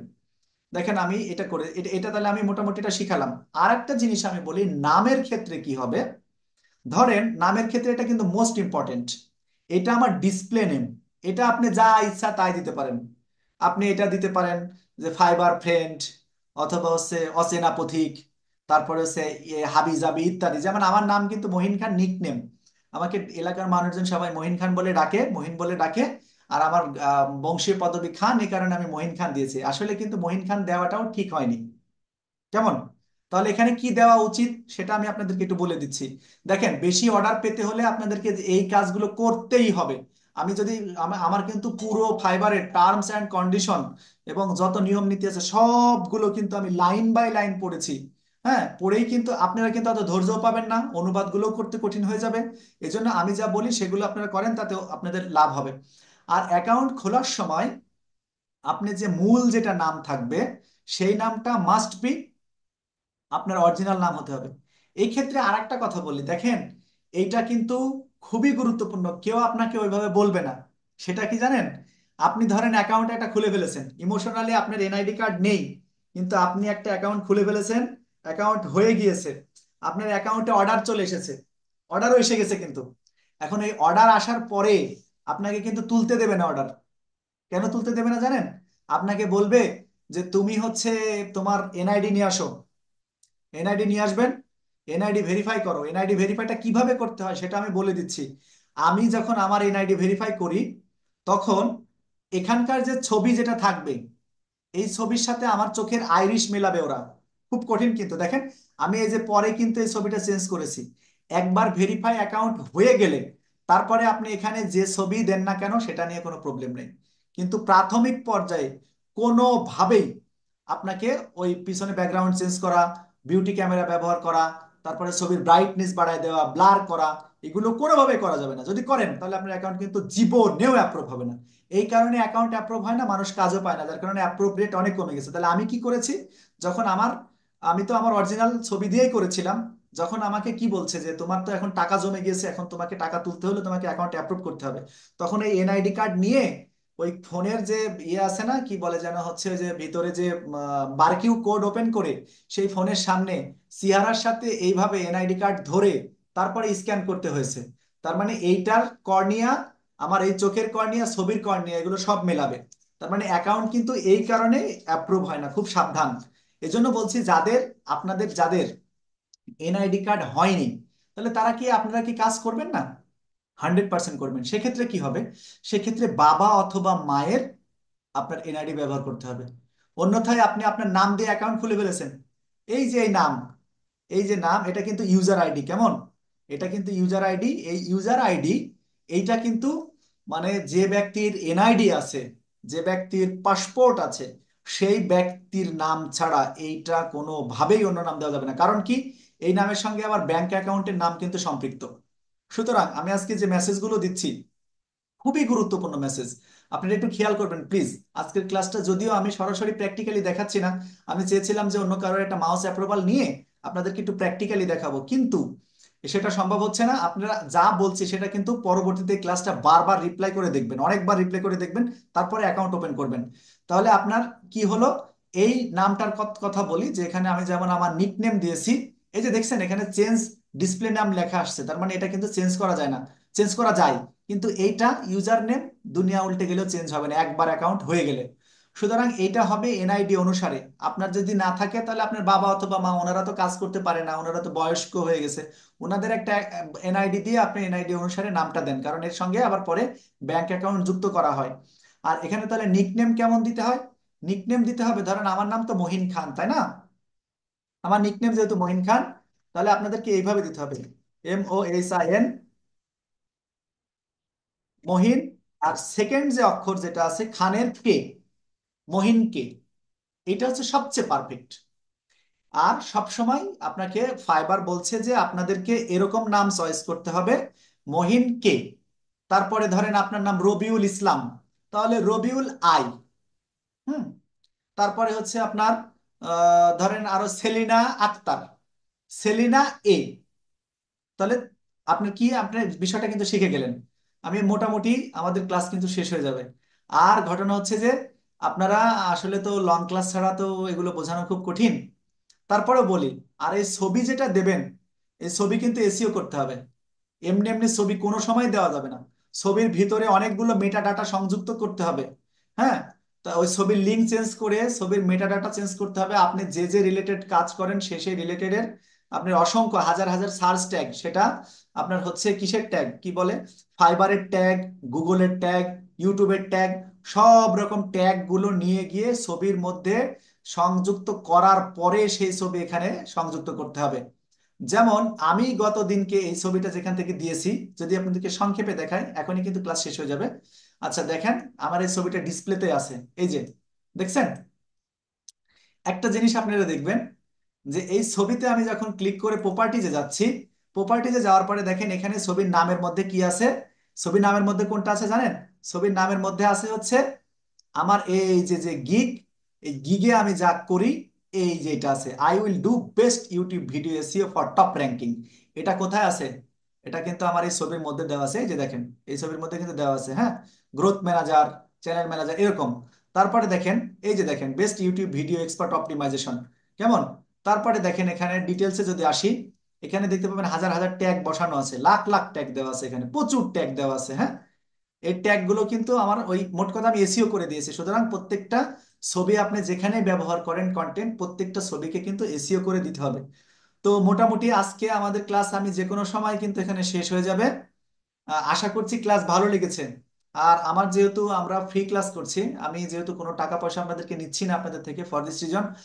দেখেন আমি এটা করে এটা তাহলে আমি মোটামুটি এটা শিখালাম আর একটা জিনিস আমি বলি নামের ক্ষেত্রে কি হবে ধরেন নামের ক্ষেত্রে এটা কিন্তু মোস্ট ইম্পর্টেন্ট এটা আমার ডিসপ্লে নেম এটা আপনি যা ইচ্ছা তাই দিতে পারেন আপনি এটা দিতে পারেন যে ফাইবার ফ্রেন্ড অথবা হচ্ছে অচেনা পথিক তারপরে হচ্ছে হাবি জাবি ইত্যাদি যেমন আমার নাম কিন্তু মহিন খান নিকনেম আমাকে এলাকার মানুষজন সবাই মহিন খান বলে ডাকে মহিন বলে ডাকে আর আমার বংশীয় পদবি খান এই কারণে আমি মহিন খান দিয়েছি আসলে কিন্তু মহিন খান দেওয়াটাও ঠিক হয়নি কেমন তাহলে এখানে কি দেওয়া উচিত সেটা আমি আপনাদেরকে একটু বলে দিচ্ছি দেখেন বেশি অর্ডার পেতে হলে আপনাদেরকে এই কাজগুলো করতেই হবে আমি যদি আমার কিন্তু পুরো ফাইবারের টার্মস অ্যান্ড কন্ডিশন এবং যত নিয়ম নীতি আছে সবগুলো কিন্তু আমি লাইন বাই লাইন পড়েছি হ্যাঁ পড়েই কিন্তু আপনারা কিন্তু অত ধৈর্যও পাবেন না অনুবাদগুলো করতে কঠিন হয়ে যাবে এজন্য আমি যা বলি সেগুলো আপনারা করেন তাতে আপনাদের লাভ হবে আর অ্যাকাউন্ট খোলার সময় আপনি যে মূল যেটা নাম থাকবে সেই নামটা মাস্ট বি আপনার অরিজিনাল নাম হতে হবে এই ক্ষেত্রে আর একটা কথা বলি দেখেন এইটা কিন্তু খুবই গুরুত্বপূর্ণ কেউ আপনাকে ওইভাবে বলবে না সেটা কি জানেন আপনি ধরেন অ্যাকাউন্ট একটা খুলে ফেলেছেন ইমোশনালি আপনার এনআইডি কার্ড নেই কিন্তু আপনি একটা অ্যাকাউন্ট খুলে ফেলেছেন অ্যাকাউন্ট হয়ে গিয়েছে আপনার অ্যাকাউন্টে অর্ডার চলে এসেছে অর্ডারও এসে গেছে কিন্তু এখন এই অর্ডার আসার পরে আপনাকে কিন্তু তুলতে দেবে না অর্ডার কেন তুলতে দেবে না জানেন আপনাকে বলবে যে তুমি হচ্ছে তোমার এনআইডি নিয়ে আসো এনআইডি নিয়ে আসবেন এনআইডি ভেরিফাই করো এনআইডি ভেরিফাইটা কিভাবে করতে হয় সেটা আমি বলে দিচ্ছি আমি যখন আমার এনআইডি ভেরিফাই করি তখন এখানকার যে ছবি যেটা থাকবে এই ছবির সাথে আমার চোখের আইরিশ মেলাবে ওরা খুব কঠিন কিন্তু দেখেন আমি এই যে পরে কিন্তু এই ছবিটা চেঞ্জ করেছি একবার ভেরিফাই অ্যাকাউন্ট হয়ে গেলে তারপরে আপনি এখানে যে ছবি দেন না কেন সেটা নিয়ে কোনো প্রবলেম নেই কিন্তু প্রাথমিক পর্যায়ে কোনোভাবেই আপনাকে ওই পিছনে ব্যাকগ্রাউন্ড চেঞ্জ করা বিউটি ক্যামেরা ব্যবহার করা তারপরে ছবির ব্রাইটনেস বাড়ায় দেওয়া ব্লার করা এগুলো কোনোভাবে করা যাবে না যদি করেন তাহলে আপনার অ্যাকাউন্ট কিন্তু জীবনেও অ্যাপ্রুভ হবে না এই কারণে অ্যাকাউন্ট অ্যাপ্রুভ হয় না মানুষ কাজও পায় না যার কারণে অ্যাপ্রুভ রেট অনেক কমে গেছে তাহলে আমি কি করেছি যখন আমার আমি তো আমার অরিজিনাল ছবি দিয়েই করেছিলাম যখন আমাকে কি বলছে যে তোমার তো এখন টাকা জমে গিয়েছে এখন তোমাকে টাকা তুলতে হলে তোমাকে অ্যাকাউন্ট অ্যাপ্রুভ করতে হবে তখন এই এনআইডি কার্ড নিয়ে ওই ফোনের যে ইয়ে আছে না কি বলে যেন হচ্ছে যে ভিতরে যে বারকিউ কোড ওপেন করে সেই ফোনের সামনে সিহারার সাথে এইভাবে এনআইডি কার্ড ধরে তারপরে স্ক্যান করতে হয়েছে তার মানে এইটার কর্নিয়া আমার এই চোখের কর্নিয়া ছবির কর্নিয়া এগুলো সব মেলাবে তার মানে অ্যাকাউন্ট কিন্তু এই কারণে অ্যাপ্রুভ হয় না খুব সাবধান এজন্য বলছি যাদের আপনাদের যাদের এনআইডি কার্ড হয়নি তাহলে তারা কি আপনারা কি কাজ করবেন না হান্ড্রেড পার্সেন্ট করবেন সেক্ষেত্রে কি হবে সেক্ষেত্রে বাবা অথবা মায়ের আপনার এনআইডি ব্যবহার করতে হবে অন্যথায় আপনি আপনার নাম দিয়ে অ্যাকাউন্ট খুলে ফেলেছেন এই যে এই নাম এই যে নাম এটা কিন্তু ইউজার আইডি কেমন এটা কিন্তু ইউজার আইডি এই ইউজার আইডি এইটা কিন্তু মানে যে ব্যক্তির এনআইডি আছে যে ব্যক্তির পাসপোর্ট আছে সেই ব্যক্তির নাম ছাড়া এইটা কোনোভাবেই অন্য নাম দেওয়া যাবে না কারণ কি এই নামের সঙ্গে আবার ব্যাংক অ্যাকাউন্টের নাম কিন্তু সম্পৃক্ত সুতরাং আমি আজকে যে মেসেজগুলো দিচ্ছি খুবই গুরুত্বপূর্ণ মেসেজ আপনারা একটু খেয়াল করবেন প্লিজ আজকের ক্লাসটা যদিও আমি সরাসরি প্র্যাকটিক্যালি দেখাচ্ছি না আমি চেয়েছিলাম যে অন্য কারোর একটা মাউস অ্যাপ্রুভাল নিয়ে আপনাদেরকে একটু প্র্যাকটিক্যালি দেখাবো কিন্তু সেটা সম্ভব হচ্ছে না আপনারা যা বলছি সেটা কিন্তু পরবর্তীতে ক্লাসটা বারবার রিপ্লাই করে দেখবেন অনেকবার রিপ্লাই করে দেখবেন তারপরে অ্যাকাউন্ট ওপেন করবেন তাহলে আপনার কি হলো এই নামটার কথা বলি যে এখানে আমি যেমন আমার নেম দিয়েছি এই যে দেখছেন এখানে চেঞ্জ ডিসপ্লে নাম লেখা আসছে তার মানে এটা কিন্তু চেঞ্জ করা যায় না চেঞ্জ করা যায় কিন্তু এইটা ইউজার নেম দুনিয়া উল্টে গেলেও চেঞ্জ হবে না একবার অ্যাকাউন্ট হয়ে গেলে সুতরাং এইটা হবে এনআইডি অনুসারে আপনার যদি না থাকে তাহলে আপনার বাবা অথবা মা ওনারা তো কাজ করতে পারে না ওনারা তো বয়স্ক হয়ে গেছে ওনাদের একটা এনআইডি দিয়ে আপনি এনআইডি অনুসারে নামটা দেন কারণ এর সঙ্গে আবার পরে ব্যাংক অ্যাকাউন্ট যুক্ত করা হয় আর এখানে তাহলে নিকনেম কেমন দিতে হয় নিকনেম দিতে হবে ধরেন আমার নাম তো মহিন খান তাই না আমার নিকনেম যেহেতু মহিন খান তাহলে আপনাদেরকে এইভাবে দিতে হবে M O S I N Mohin আর সেকেন্ড যে অক্ষর যেটা আছে খানের কে মহিন কে এটা হচ্ছে সবচেয়ে পারফেক্ট আর সব সময় আপনাকে ফাইবার বলছে যে আপনাদেরকে এরকম নাম চয়েস করতে হবে মহিন কে তারপরে ধরেন আপনার নাম রবিউল ইসলাম তাহলে রবিউল আই হুম তারপরে হচ্ছে আপনার ধরেন আরো সেলিনা আক্তার সেলিনা এ তাহলে আপনি কি আপনার বিষয়টা কিন্তু শিখে গেলেন আমি মোটামুটি আমাদের ক্লাস কিন্তু শেষ হয়ে যাবে আর ঘটনা হচ্ছে যে আপনারা আসলে তো লং ক্লাস ছাড়া তো এগুলো বোঝানো খুব কঠিন তারপরে বলি আর এই ছবি যেটা দেবেন এই ছবি কিন্তু এসিও করতে হবে এমনি এমনি ছবি কোনো সময় দেওয়া যাবে না ছবির ভিতরে অনেকগুলো মেটা ডাটা সংযুক্ত করতে হবে হ্যাঁ তা ওই ছবির লিঙ্ক চেঞ্জ করে ছবির মেটা ডাটা চেঞ্জ করতে হবে আপনি যে যে রিলেটেড কাজ করেন সে সেই রিলেটেডের আপনার অসংখ্য হাজার হাজার সার্চ ট্যাগ সেটা আপনার হচ্ছে কিসের ট্যাগ কি বলে ফাইবারের ট্যাগ গুগলের ট্যাগ ইউটিউবের ট্যাগ সব রকম ট্যাগগুলো নিয়ে গিয়ে ছবির মধ্যে সংযুক্ত করার পরে সেই ছবি এখানে সংযুক্ত করতে হবে যেমন আমি গত দিনকে এই ছবিটা যেখান থেকে দিয়েছি যদি আপনাদেরকে সংক্ষেপে দেখাই এখনই কিন্তু ক্লাস শেষ হয়ে যাবে আচ্ছা দেখেন আমার এই ছবিটা ডিসপ্লেতে আছে এই যে দেখছেন একটা জিনিস আপনারা দেখবেন যে এই ছবিতে আমি যখন ক্লিক করে প্রপার্টিজে যাচ্ছি প্রপার্টিজে যাওয়ার পরে দেখেন এখানে ছবির নামের মধ্যে কি আছে ছবির নামের মধ্যে কোনটা আছে জানেন ছবির নামের মধ্যে আছে হচ্ছে আমার এই যে যে গিগ এই গিগে আমি যা করি এই যে এটা আছে I will do best YouTube video SEO for top ranking এটা কোথায় আছে এটা কিন্তু আমার এই ছবির মধ্যে দেওয়া আছে এই যে দেখেন এই ছবির মধ্যে কিন্তু দেওয়া আছে হ্যাঁ গ্রোথ ম্যানেজার চ্যানেল ম্যানেজার এরকম তারপরে দেখেন এই যে দেখেন best YouTube video expert optimisation কেমন তারপরে দেখেন এখানে ডিটেলসে যদি আসি এখানে দেখতে পাবেন হাজার হাজার ট্যাগ বসানো আছে লাখ লাখ ট্যাগ দেওয়া আছে এখানে প্রচুর ট্যাগ দেওয়া আছে হ্যাঁ এই ট্যাগগুলো কিন্তু আমার ওই মোট কথা আমি এসিও করে দিয়েছি সুতরাং প্রত্যেকটা ছবি আপনি যেখানে ব্যবহার করেন কন্টেন্ট প্রত্যেকটা ছবিকে কিন্তু এসিও করে দিতে হবে তো মোটামুটি আজকে আমাদের ক্লাস আমি যে কোনো সময় কিন্তু এখানে শেষ হয়ে যাবে আশা করছি ক্লাস ভালো লেগেছে আর আমার যেহেতু আমরা ফ্রি ক্লাস করছি আমি যেহেতু কোনো টাকা পয়সা আপনাদেরকে নিচ্ছি না আপনাদের থেকে ফর দিস রিজন